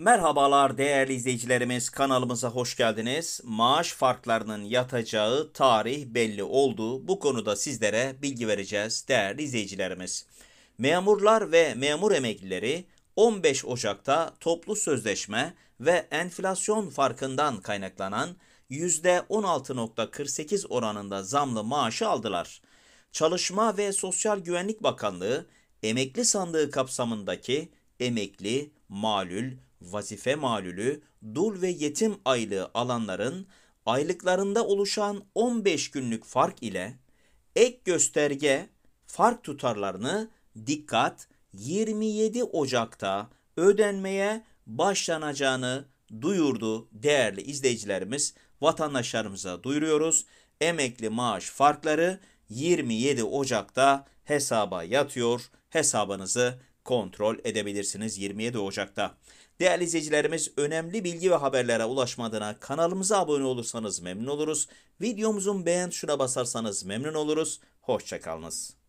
Merhabalar değerli izleyicilerimiz kanalımıza hoş geldiniz. Maaş farklarının yatacağı tarih belli oldu. Bu konuda sizlere bilgi vereceğiz değerli izleyicilerimiz. Memurlar ve memur emeklileri 15 Ocak'ta toplu sözleşme ve enflasyon farkından kaynaklanan %16.48 oranında zamlı maaşı aldılar. Çalışma ve Sosyal Güvenlik Bakanlığı emekli sandığı kapsamındaki emekli, malül, vazife malülü, dul ve yetim aylığı alanların aylıklarında oluşan 15 günlük fark ile ek gösterge fark tutarlarını dikkat 27 Ocak'ta ödenmeye başlanacağını duyurdu değerli izleyicilerimiz. Vatandaşlarımıza duyuruyoruz. Emekli maaş farkları 27 Ocak'ta hesaba yatıyor. Hesabınızı kontrol edebilirsiniz 27 Ocak'ta. Değerli izleyicilerimiz önemli bilgi ve haberlere ulaşmadığına kanalımıza abone olursanız memnun oluruz. Videomuzun beğen tuşuna basarsanız memnun oluruz. Hoşçakalınız.